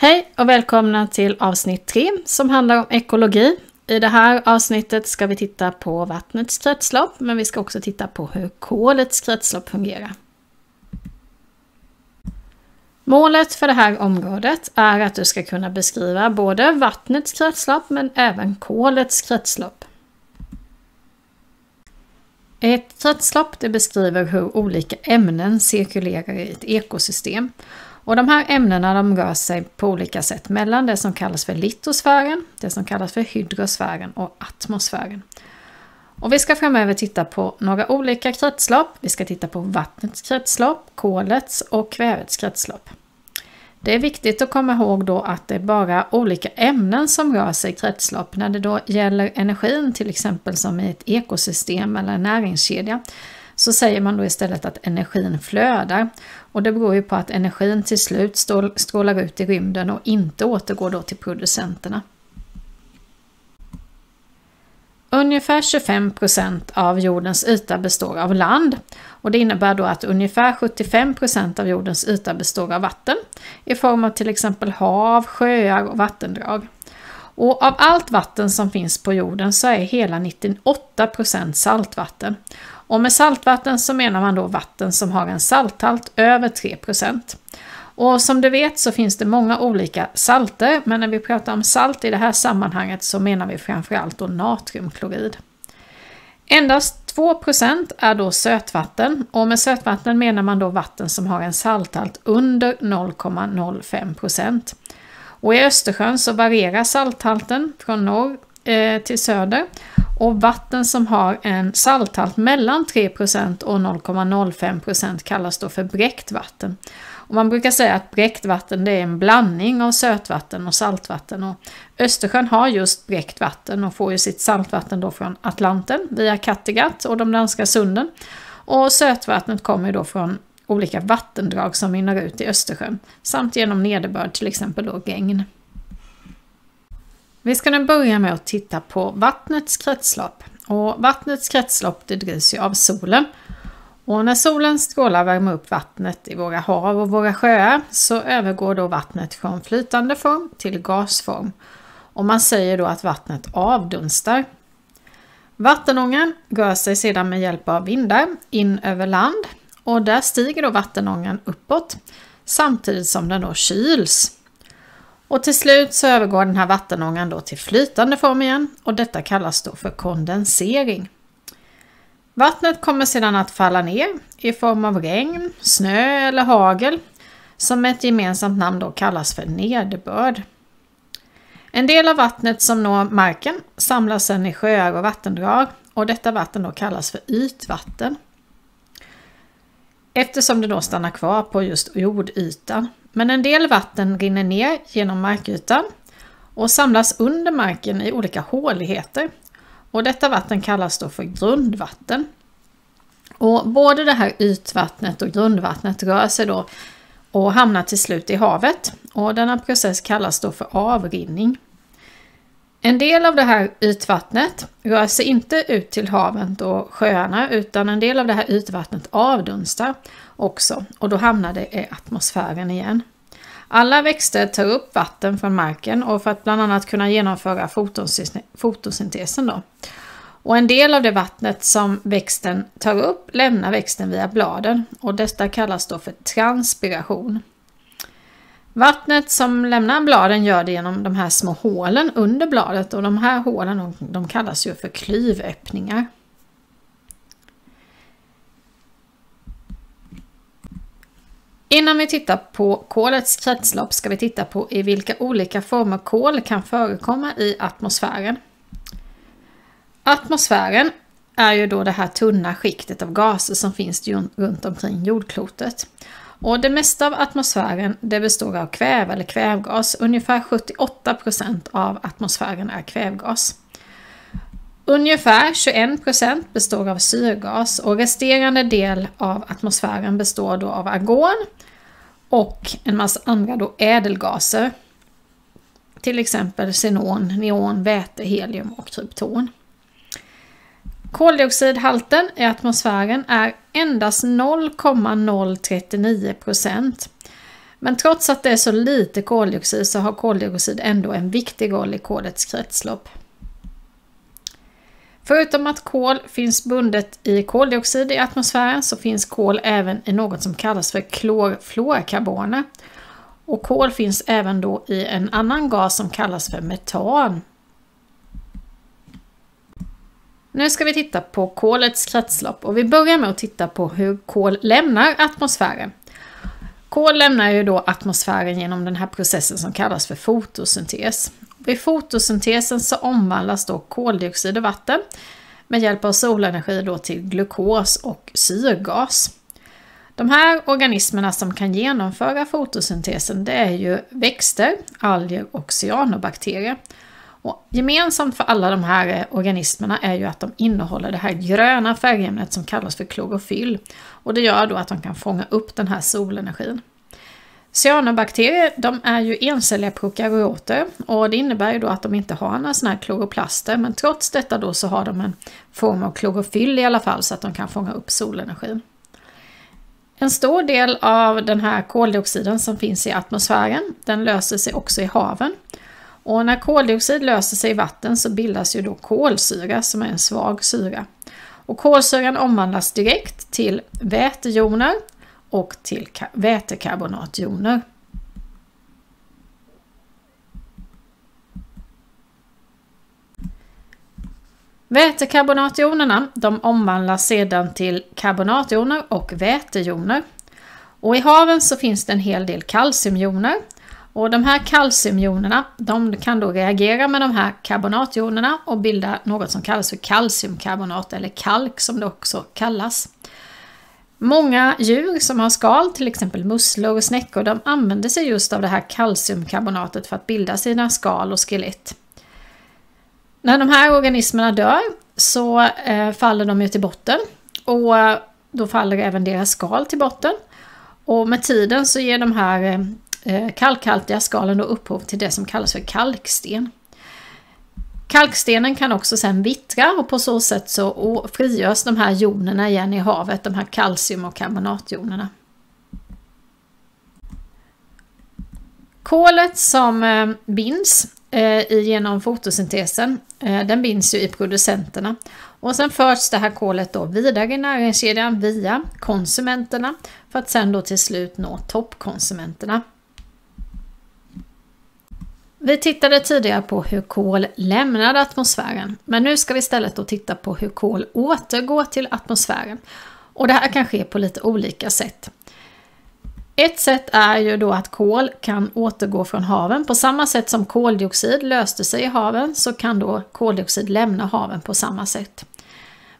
Hej och välkomna till avsnitt 3 som handlar om ekologi. I det här avsnittet ska vi titta på vattnets kretslopp men vi ska också titta på hur kolets kretslopp fungerar. Målet för det här området är att du ska kunna beskriva både vattnets kretslopp men även kolets kretslopp. Ett kretslopp det beskriver hur olika ämnen cirkulerar i ett ekosystem och de här ämnena de rör sig på olika sätt mellan det som kallas för litosfären, det som kallas för hydrosfären och atmosfären. Och vi ska framöver titta på några olika kretslopp. Vi ska titta på vattnets kretslopp, kolets och kvävets kretslopp. Det är viktigt att komma ihåg då att det är bara olika ämnen som rör sig i kretslopp. När det då gäller energin, till exempel som i ett ekosystem eller näringskedja, så säger man då istället att energin flödar. Och det beror ju på att energin till slut strålar ut i rymden och inte återgår då till producenterna. Ungefär 25 av jordens yta består av land och det innebär då att ungefär 75 av jordens yta består av vatten i form av till exempel hav, sjöar och vattendrag. Och av allt vatten som finns på jorden så är hela 98 procent saltvatten. Och med saltvatten så menar man då vatten som har en salthalt över 3 och som du vet så finns det många olika salter, men när vi pratar om salt i det här sammanhanget så menar vi framförallt då natriumklorid. Endast 2 är då sötvatten och med sötvatten menar man då vatten som har en salthalt under 0,05 Och i Östersjön så varierar salthalten från norr eh, till söder och vatten som har en salthalt mellan 3 och 0,05 kallas då för bräckt vatten. Och man brukar säga att bräckt vatten det är en blandning av sötvatten och saltvatten. Och Östersjön har just bräckt vatten och får ju sitt saltvatten då från Atlanten via Kattegatt och de danska sunden. Och sötvattnet kommer då från olika vattendrag som mynnar ut i Östersjön samt genom nederbörd, till exempel då regn. Vi ska nu börja med att titta på vattnets kretslopp. Och vattnets kretslopp det drivs ju av solen. Och när solens strålar värmer upp vattnet i våra hav och våra sjöar så övergår då vattnet från flytande form till gasform. Och man säger då att vattnet avdunstar. Vattenångan rör sig sedan med hjälp av vindar in över land och där stiger då vattenångan uppåt samtidigt som den då kyls. Och till slut så övergår den här vattenångan då till flytande form igen och detta kallas då för kondensering. Vattnet kommer sedan att falla ner i form av regn, snö eller hagel som med ett gemensamt namn då kallas för nederbörd. En del av vattnet som når marken samlas sedan i sjöar och vattendrag och detta vatten då kallas för ytvatten eftersom det då stannar kvar på just jordytan. Men en del vatten rinner ner genom markytan och samlas under marken i olika håligheter. Och detta vatten kallas då för grundvatten. Och både det här ytvattnet och grundvattnet rör sig då och hamnar till slut i havet. Och denna process kallas då för avrinning. En del av det här ytvattnet rör sig inte ut till haven och sjöarna utan en del av det här ytvattnet avdunstar också och då hamnar det i atmosfären igen. Alla växter tar upp vatten från marken och för att bland annat kunna genomföra fotosyntesen. Då. Och en del av det vattnet som växten tar upp lämnar växten via bladen och detta kallas då för transpiration. Vattnet som lämnar bladen gör det genom de här små hålen under bladet och de här hålen de kallas ju för klyvöppningar. Innan vi tittar på kolets kretslopp ska vi titta på i vilka olika former kol kan förekomma i atmosfären. Atmosfären är ju då det här tunna skiktet av gaser som finns runt omkring jordklotet. Och det mesta av atmosfären det består av kväve eller kvävgas. Ungefär 78 av atmosfären är kvävgas. Ungefär 21 består av syrgas och resterande del av atmosfären består då av argon och en massa andra då ädelgaser. Till exempel xenon, neon, väte, helium och krypton. Koldioxidhalten i atmosfären är endast 0,039 Men trots att det är så lite koldioxid så har koldioxid ändå en viktig roll i kolets kretslopp. Förutom att kol finns bundet i koldioxid i atmosfären så finns kol även i något som kallas för klorfluorkarboner. Och kol finns även då i en annan gas som kallas för metan. Nu ska vi titta på kolets kretslopp och vi börjar med att titta på hur kol lämnar atmosfären. Kol lämnar ju då atmosfären genom den här processen som kallas för fotosyntes. Vid fotosyntesen så omvandlas då koldioxid och vatten med hjälp av solenergi då till glukos och syrgas. De här organismerna som kan genomföra fotosyntesen det är ju växter, alger och cyanobakterier. Och gemensamt för alla de här eh, organismerna är ju att de innehåller det här gröna färgämnet som kallas för klorofyll. Och det gör då att de kan fånga upp den här solenergin. Cyanobakterier de är ju encelliga prokaryoter och det innebär ju då att de inte har några sådana här kloroplaster men trots detta då så har de en form av klorofyll i alla fall så att de kan fånga upp solenergin. En stor del av den här koldioxiden som finns i atmosfären den löser sig också i haven och när koldioxid löser sig i vatten så bildas ju då kolsyra som är en svag syra. Och kolsyran omvandlas direkt till vätejoner och till vätekarbonatjoner. Vätekarbonatjonerna de omvandlas sedan till karbonatjoner och vätejoner. Och i haven så finns det en hel del kalciumjoner och de här kalciumjonerna de kan då reagera med de här karbonatjonerna och bilda något som kallas för kalciumkarbonat eller kalk som det också kallas. Många djur som har skal, till exempel musslor och snäckor, de använder sig just av det här kalciumkarbonatet för att bilda sina skal och skelett. När de här organismerna dör så eh, faller de ju till botten och eh, då faller även deras skal till botten. Och med tiden så ger de här eh, Eh, kalkhaltiga skalen då upphov till det som kallas för kalksten. Kalkstenen kan också sen vittra och på så sätt så frigörs de här jonerna igen i havet, de här kalcium och karbonatjonerna. Kolet som eh, binds eh, genom fotosyntesen, den binds ju i producenterna. Och sen förs det här kolet då vidare i näringskedjan via konsumenterna för att sen då till slut nå toppkonsumenterna. Vi tittade tidigare på hur kol lämnade atmosfären, men nu ska vi istället då titta på hur kol återgår till atmosfären. Och det här kan ske på lite olika sätt. Ett sätt är ju då att kol kan återgå från haven. På samma sätt som koldioxid löste sig i haven så kan då koldioxid lämna haven på samma sätt.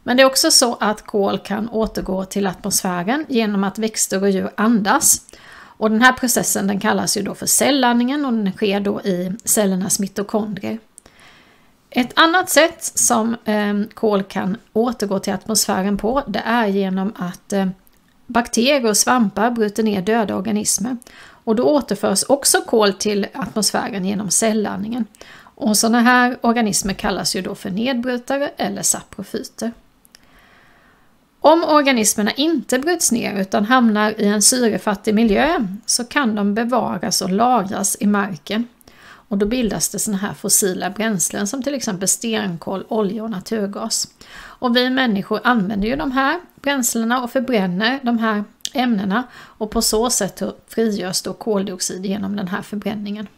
Men det är också så att kol kan återgå till atmosfären genom att växter och djur andas. Och den här processen den kallas ju då för cellandningen och den sker då i cellernas mitokondrier. Ett annat sätt som ehm, kol kan återgå till atmosfären på det är genom att eh, bakterier och svampar bryter ner döda organismer. Och då återförs också kol till atmosfären genom cellandningen. Och sådana här organismer kallas ju då för nedbrytare eller saprofyter. Om organismerna inte bryts ner utan hamnar i en syrefattig miljö så kan de bevaras och lagras i marken. Och då bildas det sådana här fossila bränslen som till exempel stenkol, olja och naturgas. Och vi människor använder ju de här bränslena och förbränner de här ämnena och på så sätt frigörs då koldioxid genom den här förbränningen.